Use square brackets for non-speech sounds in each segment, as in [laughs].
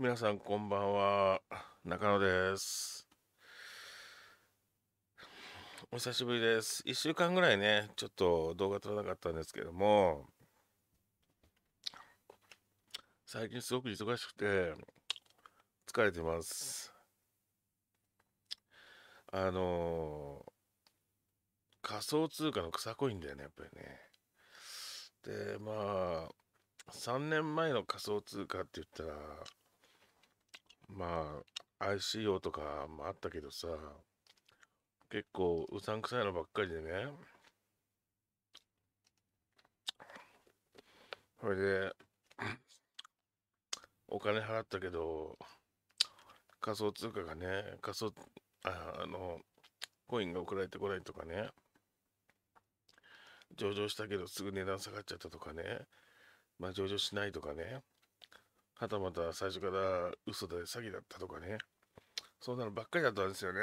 皆さんこんばんは中野ですお久しぶりです1週間ぐらいねちょっと動画撮らなかったんですけども最近すごく忙しくて疲れてますあのー、仮想通貨の草コインだよねやっぱりねでまあ3年前の仮想通貨って言ったらまあ ICO とかもあったけどさ結構うさんくさいのばっかりでねそれで [clears throat] お金払ったけど仮想通貨がね仮想あのコインが送られてこないとかね上場したけどすぐ値段下がっちゃったとかねまあ上場しないとかねはたまた最初から嘘で詐欺だったとかね。そんなのばっかりだったんですよね。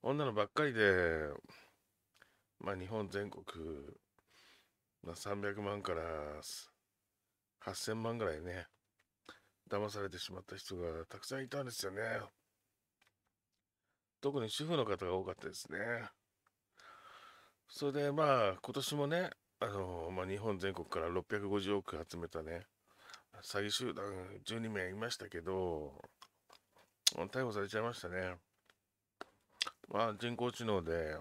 女のばっかりで、まあ日本全国、まあ、300万から8000万ぐらいね、騙されてしまった人がたくさんいたんですよね。特に主婦の方が多かったですね。それでまあ今年もね、あの、まあ、日本全国から650億集めたね、詐欺集団12名いましたけど、逮捕されちゃいましたね。まあ、人工知能で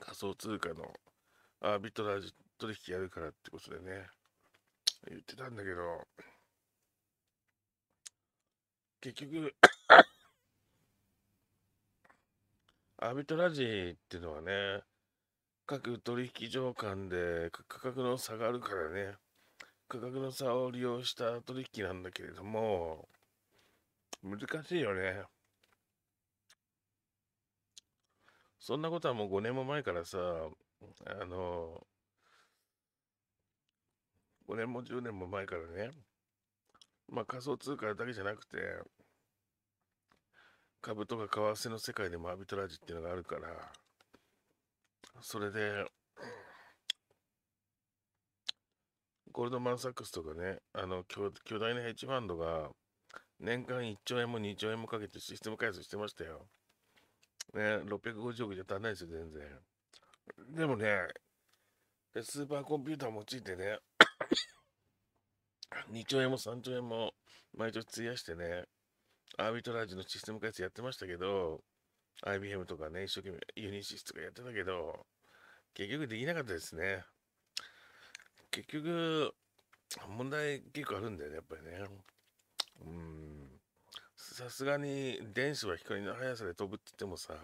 仮想通貨のあビットラージ取引やるからってことでね、言ってたんだけど、結局アービトラージっていうのはね、各取引所間で価格の差があるからね、価格の差を利用した取引なんだけれども、難しいよね。そんなことはもう5年も前からさ、あの、5年も10年も前からね、まあ仮想通貨だけじゃなくて、株とか為替の世界でもアビトラージっていうのがあるから、それで、ゴールドマン・サックスとかね、あの巨巨大なヘッジファンドが年間1兆円も2兆円もかけてシステム開発してましたよ。ね、650億じゃ足んないですよ、全然。でもね、スーパーコンピューターを用いてね、2 [coughs] 兆円も3兆円も毎年費やしてね、アービトラージのシステム開発やってましたけど、IBM とかね、一生懸命ユニシスとかやってたけど、結局できなかったですね。結局、問題結構あるんだよね、やっぱりね。うん。さすがに電子は光の速さで飛ぶって言ってもさ、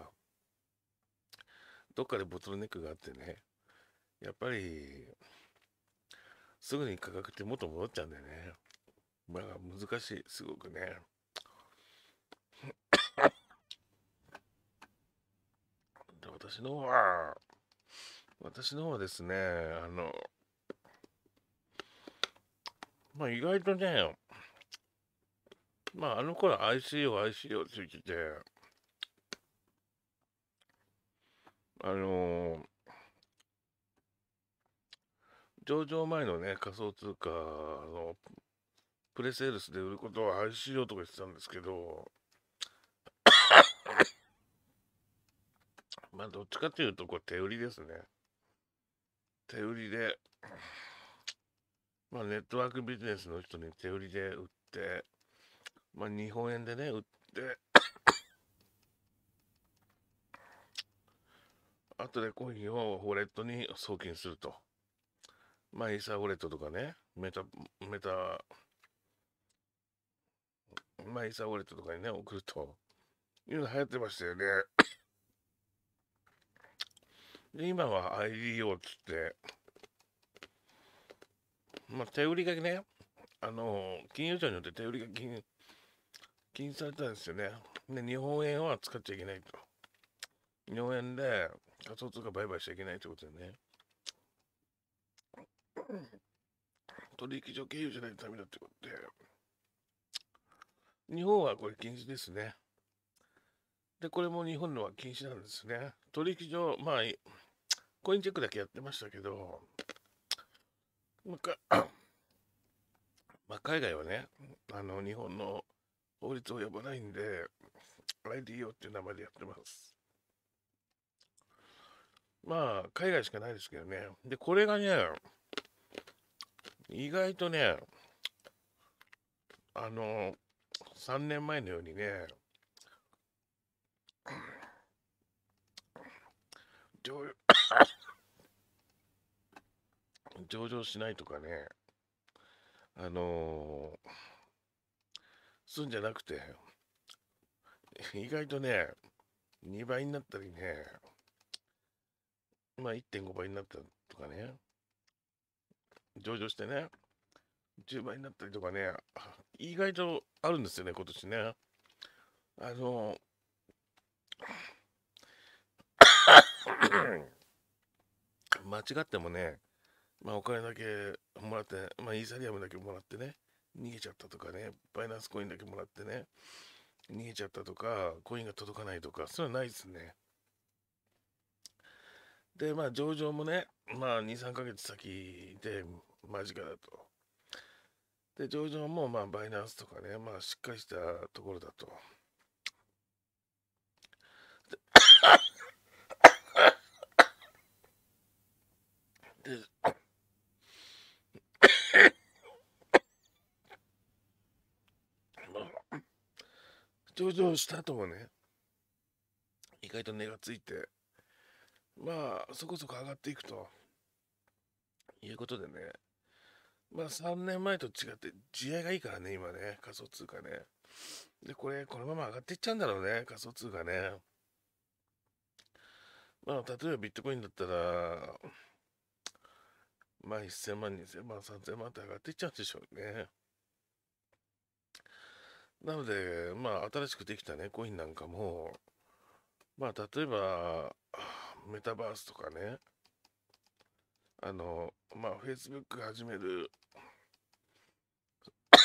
どっかでボトルネックがあってね、やっぱり、すぐに価格って元戻っちゃうんだよね。まあ難しい、すごくね。私の方は、私の方はですね、あの、まあ意外とね、まああの頃 i c o i c o ついてて、あのー、上場前のね、仮想通貨のプレセールスで売ることは ICO とか言ってたんですけど、まあどっちかというとこれ手売りですね手売りでまあネットワークビジネスの人に手売りで売ってまあ日本円でね売って [coughs] 後でコインをウォレットに送金するとまあイーサーウォレットとかねメタメタまあイーサーウォレットとかにね送るというの流行ってましたよね今は IDO っつってまあ手売りがねあの金融庁によって手売りが禁禁止されたんですよねで日本円は使っちゃいけないと日本円で仮想通貨売買しちゃいけないってことでね取引所経由じゃないとダメだってことで日本はこれ禁止ですね。で、これも日本のは禁止なんですね。取引所、まあ、コインチェックだけやってましたけど、まあ、[coughs] まあ、海外はね、あの、日本の法律を呼ばないんで、IDO っていう名前でやってます。まあ、海外しかないですけどね。で、これがね、意外とね、あの、3年前のようにね、[laughs] 上場しないとかね、あのー、すんじゃなくて、意外とね、2倍になったりね、まあ1.5倍になったとかね、上場してね、10倍になったりとかね、意外とあるんですよね、今年ね。あのー間違ってもね、まあ、お金だけもらって、まあ、イーサリアムだけもらってね逃げちゃったとかねバイナンスコインだけもらってね逃げちゃったとかコインが届かないとかそういうのはないですねでまあ上場もねまあ23ヶ月先で間近だとで上場もまあバイナンスとかねまあしっかりしたところだと上場した後もね意外と根がついてまあそこそこ上がっていくということでねまあ3年前と違って地合がいいからね今ね仮想通貨ねでこれこのまま上がっていっちゃうんだろうね仮想通貨ねまあ例えばビットコインだったらまあ1000万2000万3000万って上がっていっちゃうんでしょうねなので、まあ、新しくできたね、コインなんかも、まあ、例えば、メタバースとかね、あの、まあ、Facebook 始める [coughs]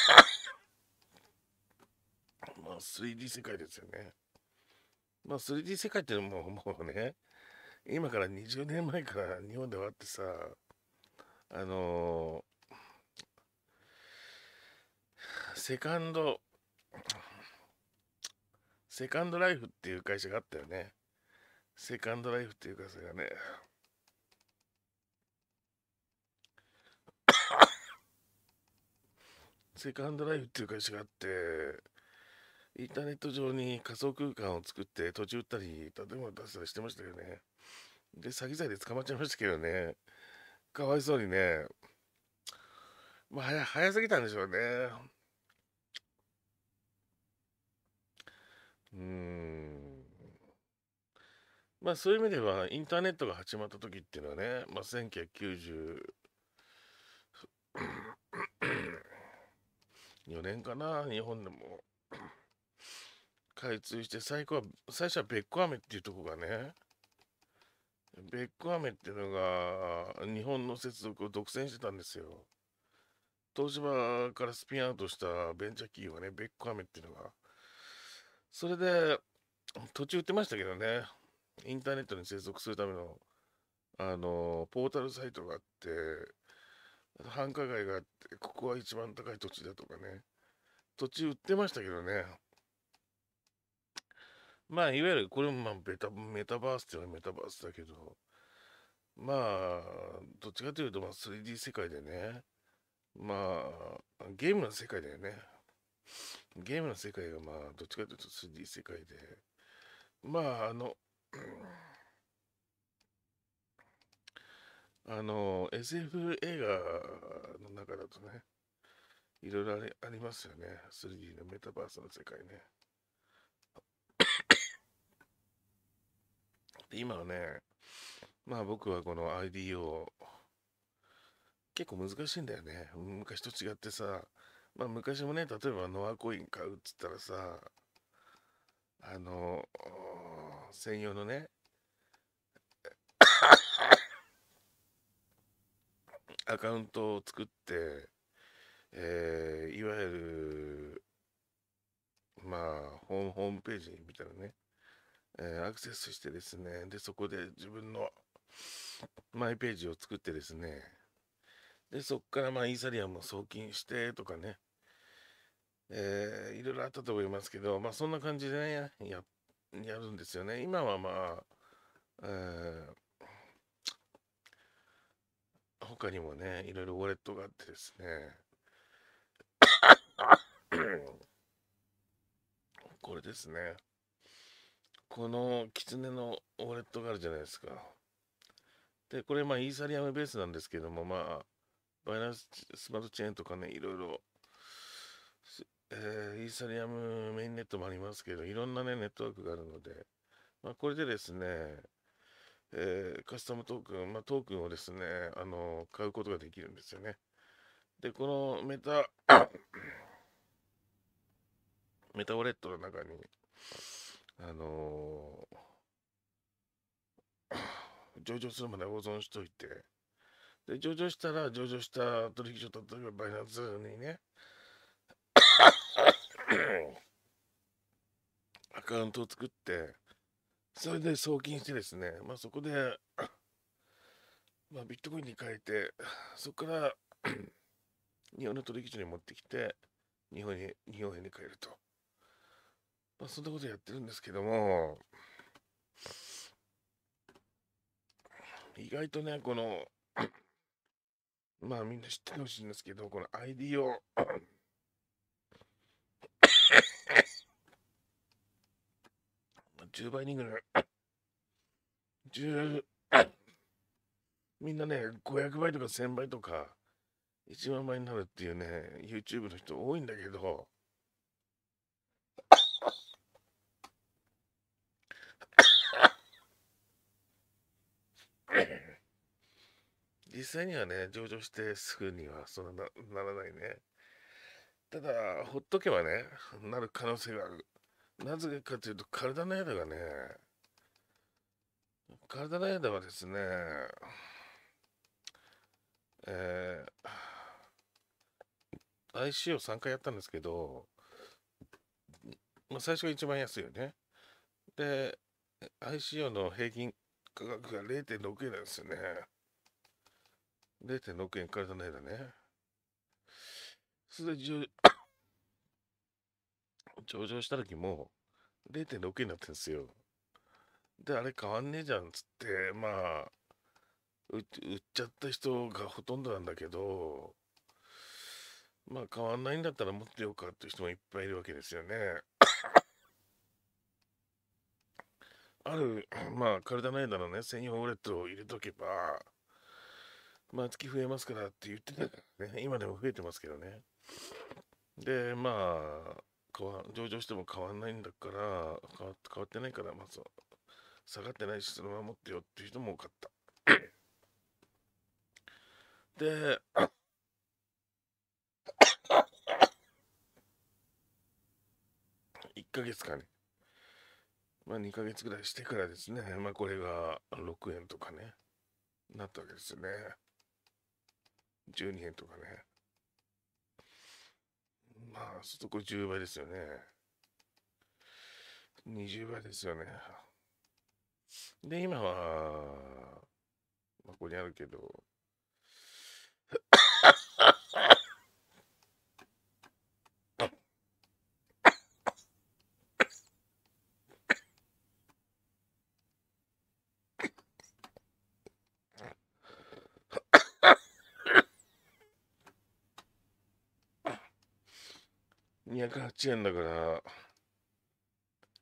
まあ、3D 世界ですよね。まあ、3D 世界ってもう、もうね、今から20年前から日本ではあってさ、あのー、セカンドセカンドライフっていう会社があったよね。セカンドライフっていう会社がね。[coughs] セカンドライフっていう会社があって、インターネット上に仮想空間を作って土地売ったり、建物出したりしてましたよね。で、詐欺罪で捕まっちゃいましたけどね。かわいそうにね。まあ、早すぎたんでしょうね。うんまあそういう意味ではインターネットが始まった時っていうのはね、まあ、1994年かな日本でも開通して最高は最初はベッコメっていうとこがねベックアメっていうのが日本の接続を独占してたんですよ。東芝からスピンアウトしたベンチャー企業がね、ベックアメっていうのがそれで途中言ってましたけどねインターネットに接続するためのあのポータルサイトがあって繁華街があってここは一番高い土地だとかね土地売ってましたけどねまあいわゆるこれもまあベタメタバースっていうのはメタバースだけどまあどっちかというとまあ 3D 世界でねまあゲームの世界だよねゲームの世界がまあどっちかというと 3D 世界でまああの、[clears throat] あの SF 映画の中だとねいろいろありますよね 3D のメタバースの世界ね [coughs] で今はねまあ僕はこの ID を結構難しいんだよね昔と違ってさまあ、昔もね例えばノアコイン買うっつったらさあの専用のね [coughs] アカウントを作って、えー、いわゆるまあホームページみたいなね、えー、アクセスしてですねでそこで自分のマイページを作ってですねでそこからまあイーサリアムを送金してとかねえー、いろいろあったと思いますけど、まあ、そんな感じでねややるんですよね今はまあ、えー、他にもねいろいろウォレットがあってですね [coughs] これですねこのキツネのウォレットがあるじゃないですかでこれまあイーサリアムベースなんですけどもまあバイナンススマートチェーンとかねいろいろえー、イーサリアムメインネットもありますけど、いろんなね、ネットワークがあるので、まあ、これでですね、えー、カスタムトークン、まあ、トークンをですね、あの買うことができるんですよね。で、このメタ、[coughs] メタウォレットの中に、あのー、[coughs] 上場するまで保存しといて、で、上場したら、上場した取引所、例えばバイナンスにね、アカウントを作ってそれで送金してですね、まあ、そこで、まあ、ビットコインに変えてそこから日本の取引所に持ってきて日本に日本円に変えると、まあ、そんなことやってるんですけども意外とねこのまあみんな知ってほしいんですけどこの ID を10倍人ぐらい、10、みんなね、500倍とか1000倍とか、1万倍になるっていうね、YouTube の人多いんだけど、実際にはね、上場してすぐにはそんなならないね。ただ、ほっとけばね、なる可能性がある。なぜかというと、体の枝がね、体の枝はですね、えー、IC を3回やったんですけど、まあ、最初が一番安いよね。で、ICO の平均価格が0.6円なんですよね。0.6円体の枝ね。それで上場した時も0.6円になってるんですよ。で、あれ変わんねえじゃんっつって、まあ、売っちゃった人がほとんどなんだけど、まあ変わんないんだったら持ってようかっていう人もいっぱいいるわけですよね。[coughs] ある、[coughs] まあ、カルダナイダのね、専用ウォレットを入れとけば、あ、月増えますからって言ってたからね、今でも増えてますけどね。で、まあ、変わ上場しても変わんないんだから変わってないからまず、下がってないしそのまま持ってよっていう人も多かったで1 [coughs] ヶ月かねまあ2ヶ月ぐらいしてからですねまあこれが6円とかねなったわけですよね12円とかねまあ、そこ10倍ですよね。20倍ですよね。で、今は、まあ、ここにあるけど、8円だから、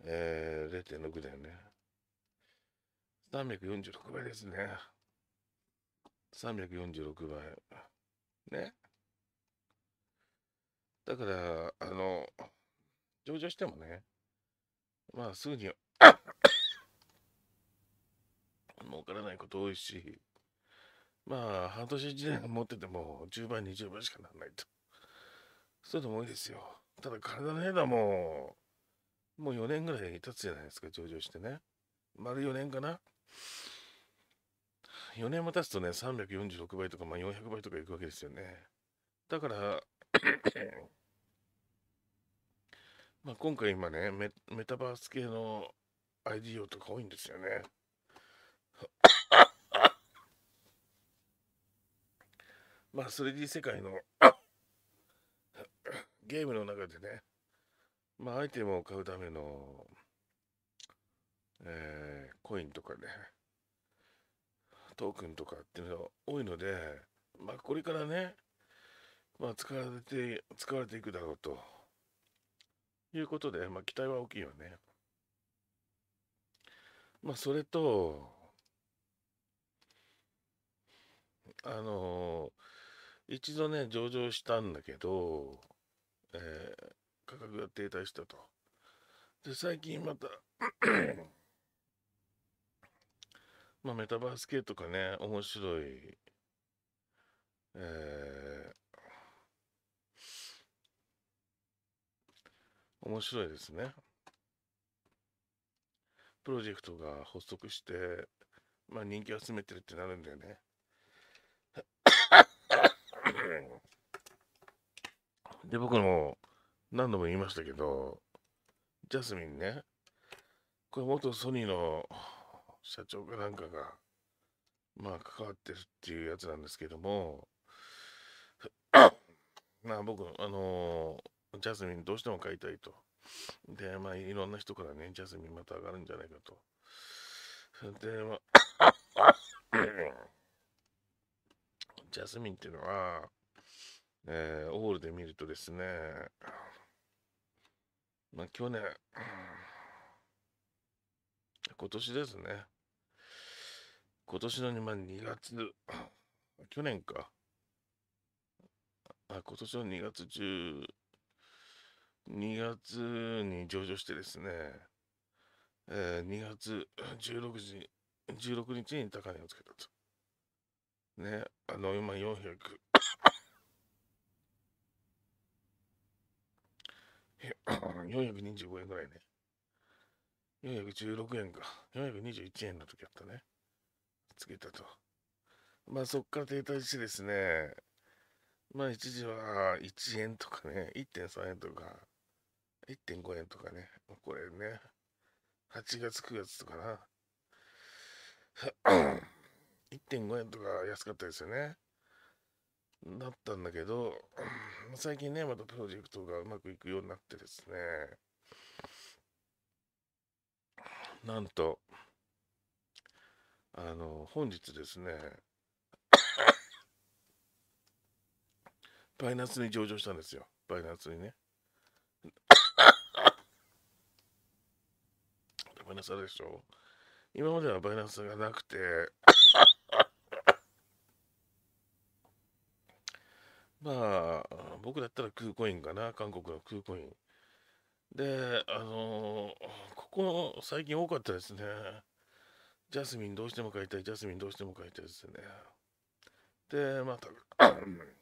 えー、0.6だよね。346倍ですね。346倍。ね。だから、あの、上場してもね、まあすぐに、[coughs] 儲からないこと多いし、まあ半年1年持ってても10倍、20倍しかならないと。そういうのも多いですよ。ただ体の変だもう、もう4年ぐらい経つじゃないですか、上場してね。丸4年かな。4年も経つとね、346倍とか、まあ、400倍とかいくわけですよね。だからまあ今回今ねメ、メタバース系の IDO とか多いんですよね。まあ 3D 世界のゲームの中でね、まあ、アイテムを買うための、えー、コインとかね、トークンとかっていうのが多いので、まあ、これからね、まあ、使われて、使われていくだろうと。いうことで、まあ、期待は大きいよね。まあ、それと、あのー、一度ね、上場したんだけど、えー、価格が停滞したと。で、最近またまあ、メタバース系とかね、面白い、えー、面白いですね。プロジェクトが発足して、まあ、人気を集めてるってなるんだよね。で、僕も何度も言いましたけど、ジャスミンね、これ元ソニーの社長かなんかが、まあ関わってるっていうやつなんですけども、[coughs] まあ僕、あのー、ジャスミンどうしても買いたいと。で、まあいろんな人からね、ジャスミンまた上がるんじゃないかと。で、まあ、[coughs] ジャスミンっていうのは、えー、オールで見るとですね、まあ、去年、[clears throat] 今年ですね。今年の、ま2月、[clears throat] 去年か。あ、今年の2月中、2月に上場してですね、えー、2月16時、16日に高値をつけたと。ね、あの、今400、425円ぐらいね。416円か。421円の時あったね。つけたと。まあそこから停滞してですね、まあ一時は1円とかね、1.3円とか、1.5円とかね、これね、8月9月とかな。1.5円とか安かったですよね。だったんだけど、最近ね、またプロジェクトがうまくいくようになってですね、なんと、あの、本日ですね、[coughs] バイナスに上場したんですよ。バイナスにね。ごイナスあるでしょ。今まではバイナスがなくて、まあ、僕だったらクーコインかな、韓国のクーコイン。で、あのー、ここ最近多かったですね。ジャスミンどうしても買いたい、ジャスミンどうしても買いたいですね。で、また、[coughs]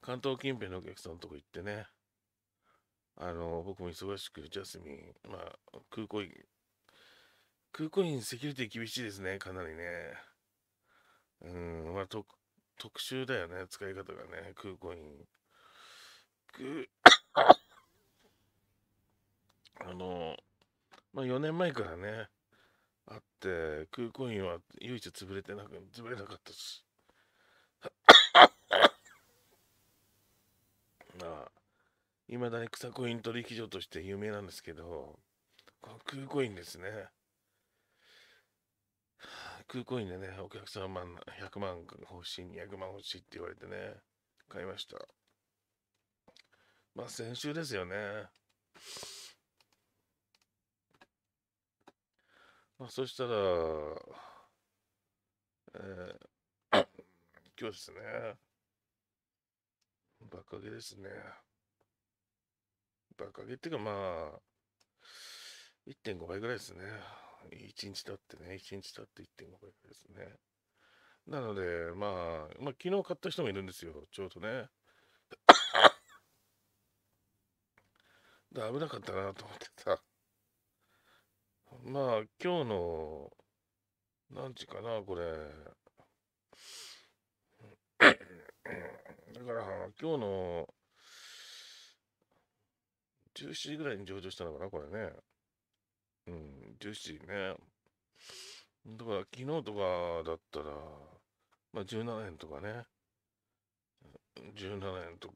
関東近辺のお客さんのとこ行ってね、あのー、僕も忙しく、ジャスミン、まあ、空港員、空港員セキュリティ厳しいですね、かなりね。うん、まあ、と特殊だよね、使い方がね、空コイン。あの、まあ、4年前からね、あって、空コインは唯一潰れてなく、潰れなかったし。まあ、いまだに草コイン取引所として有名なんですけど、この空コインですね。空港員でね、お客様100万欲しい、200万欲しいって言われてね、買いました。まあ先週ですよね。まあそしたら、えー、[coughs] 今日ですね。バカげですね。バカげっていうかまあ、1.5倍ぐらいですね。一日経ってね、一日経って1.5倍ですね。なので、まあ、まあ、昨日買った人もいるんですよ、ちょうどね。危なかったなと思ってさ。まあ、今日の、何時かな、これ。だから、今日の、17時ぐらいに上場したのかな、これね。うん、女子ね。だから昨日とかだったら、まあ17円とかね。17円とか、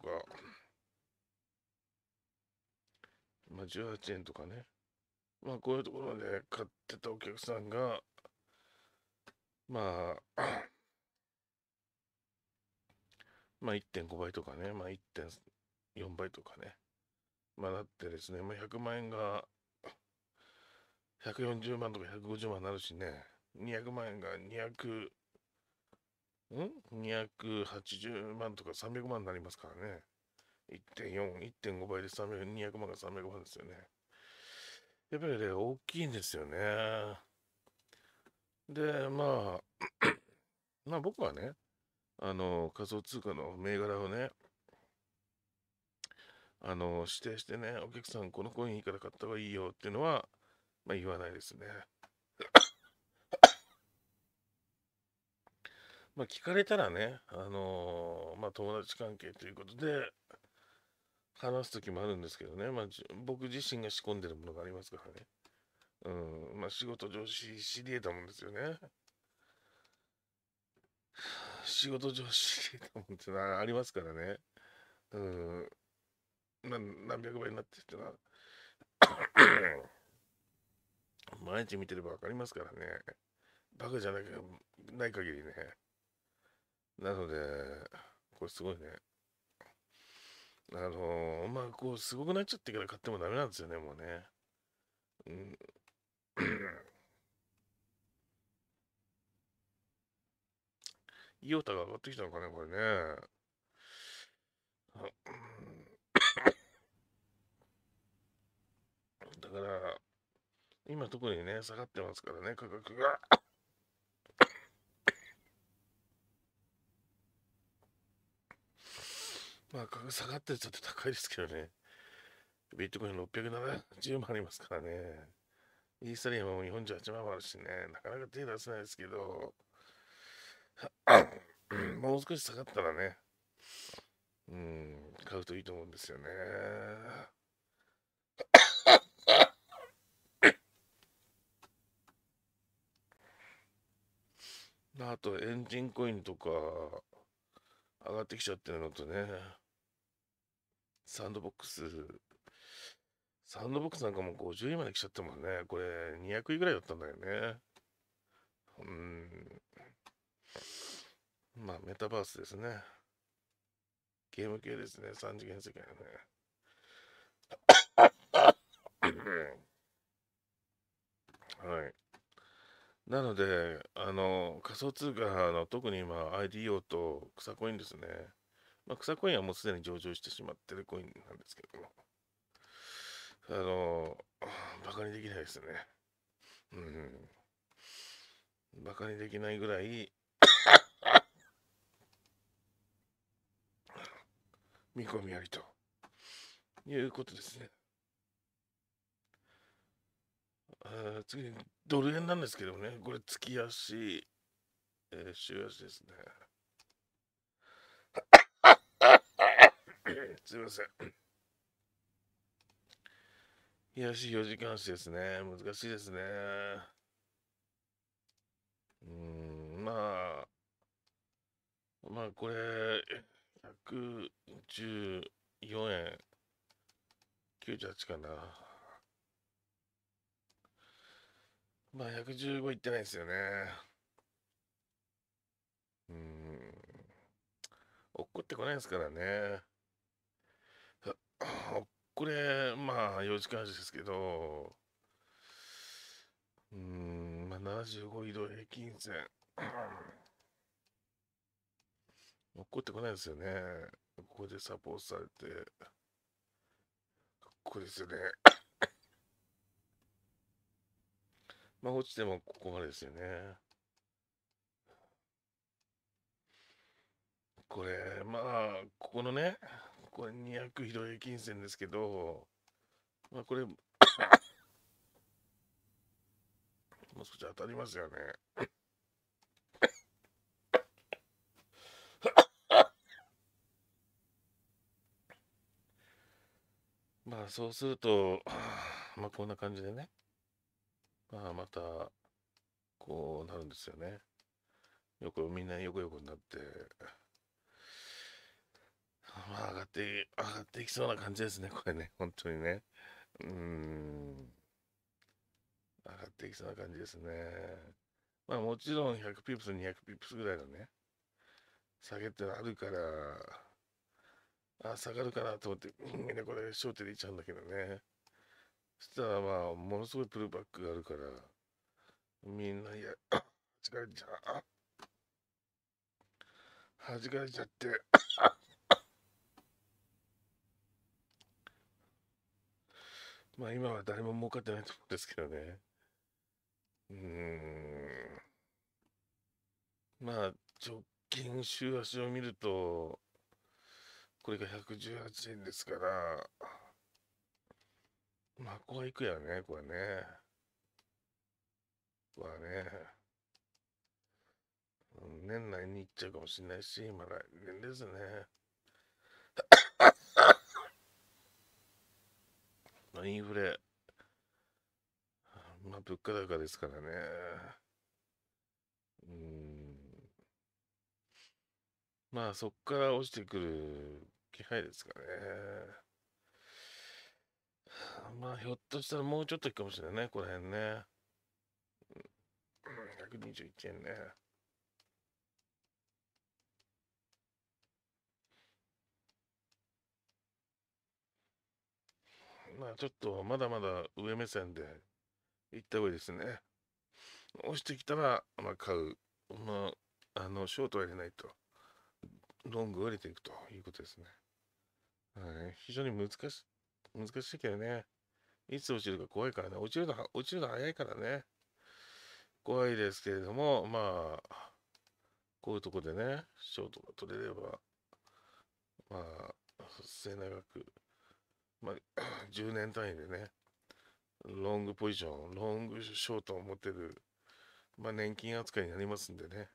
まあ18円とかね。まあこういうところで買ってたお客さんが、まあ、まあ1.5倍とかね、まあ1.4倍とかね、まあなってですね、まあ100万円が140万とか150万になるしね、200万円が200、ん ?280 万とか300万になりますからね。1.4、1.5倍で300、200万が300万ですよね。やっぱりね、大きいんですよね。で、まあ、[clears throat] まあ僕はね、あの、仮想通貨の銘柄をね、あの、指定してね、お客さんこのコインいいから買った方がいいよっていうのは、まあ、言わないですね。[coughs] まあ聞かれたらね、あのー、まあ、友達関係ということで話す時もあるんですけどね、まあ、僕自身が仕込んでるものがありますからね。うん、まあ、仕事上司知り得たもんですよね。[sighs] 仕事上司知り得たもんってのはありますからね。うん、何百倍になってってな。毎日見てれば分かりますからね。バカじゃなきゃない限りね。なので、これすごいね。あのー、まあ、こう、すごくなっちゃってから買ってもダメなんですよね、もうね。うん。イオタが上がってきたのかね、これね。だから、今特にね、下がってますからね、価格が。まあ、価格下がってちょっと高いですけどね。ビットコイン670万ありますからね。イーサリアムも48万もあるしね、なかなか手出せないですけど、[clears throat] もう少し下がったらね、うん、買うといいと思うんですよね。あとエンジンコインとか上がってきちゃってるのとね、サンドボックス、サンドボックスなんかも50位まで来ちゃったもんね。これ200位ぐらいだったんだよね。うん。まあメタバースですね。ゲーム系ですね。3次元世界はね。[coughs] はい。なので、あの、仮想通貨の特に今、IDO と草コインですね。まあ、草コインはもうすでに上場してしまってるコインなんですけども。あの、バカにできないですね。うん。バカにできないぐらい見込みありということですね。えー、次、ドル円なんですけどね、これ、月足、えー、週足ですね。[coughs] すいません。日足4時間足ですね。難しいですね。うん、まあ、まあ、これ、114円98かな。まあ、115いってないですよね。うん。落っこってこないですからね。これ、まあ、時間足ですけど、うん、まあ、75移動平均線。落っこってこないですよね。ここでサポートされて、ここですよね。まあ、落ちてもここまでですよね。これ、まあ、ここのね、これ200広い金銭ですけど、まあ、これ、[coughs] もう少し当たりますよね。[coughs] まあ、そうすると、まあ、こんな感じでね。まあまたこうなるんですよね。よくみんなよくよくになって、まあ上がって、上がっていきそうな感じですね、これね、本当にね。うん。上がっていきそうな感じですね。まあもちろん100ピップス、200ピップスぐらいのね、下げってあるから、あ、下がるかなと思って、みんなこれ、焦点でいっちゃうんだけどね。そしたらまあものすごいプルバックがあるからみんないやじかれちゃうじかれちゃって [laughs] まあ今は誰も儲かってないと思うんですけどねうんまあ直近週足を見るとこれが118円ですからまあ、こは行くやね、これね。こはね。年内に行っちゃうかもしれないし、まあ来年ですね。[coughs] インフレ。まあ、物価高ですからね。うん。まあ、そこから落ちてくる気配ですかね。まあ、ひょっとしたらもうちょっといくかもしれないね、この辺ね。121円ね。まあちょっとまだまだ上目線で行った方がいいですね。押してきたら、まあ、買う。まあ、あの、ショートは入れないと。ロングを入れていくということですね。はい、非常に難しい、難しいけどね。いつ落ちるか怖いからね、落ちるの、落ちるの早いからね、怖いですけれども、まあ、こういうとこでね、ショートが取れれば、まあ、末長く、まあ、10 [coughs] 年単位でね、ロングポジション、ロングショートを持ってる、まあ、年金扱いになりますんでね。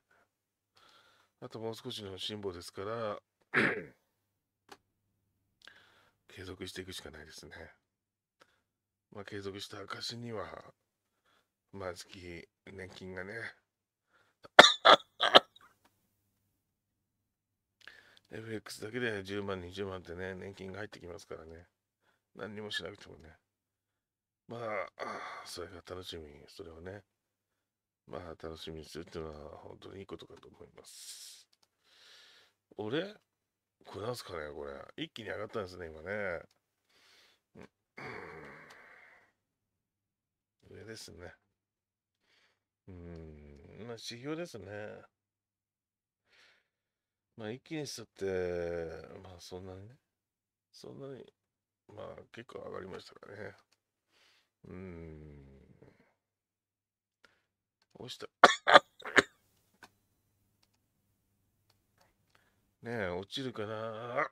あともう少しの辛抱ですから [coughs] 継続していくしかないですね。まあ、継続した証には、毎月年金がね FX [coughs] だけで10万、20万ってね、年金が入ってきますからね。何にもしなくてもね。まあ、それが楽しみ、それをね、まあ、楽しみにするっていうのは本当にいいことかと思います。俺これなんすかねこれ。一気に上がったんですね、今ね。ですね。うん、まあ、指標ですね。まあ、一気にしたって、まあ、そんなにね、そんなに、まあ、結構上がりましたからね。うん。押した。ねえ、落ちるかな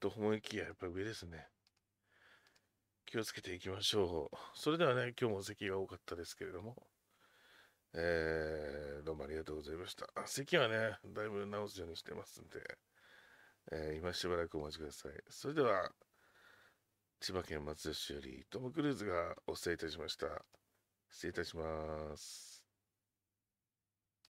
と思いきや、やっぱり上ですね。気をつけていきましょう。それではね、今日も席が多かったですけれども、えー、どうもありがとうございました。席はね、だいぶ直すようにしてますんで、えー、今しばらくお待ちください。それでは、千葉県松戸市よりトム・クルーズがお伝えいたしました。失礼いたします。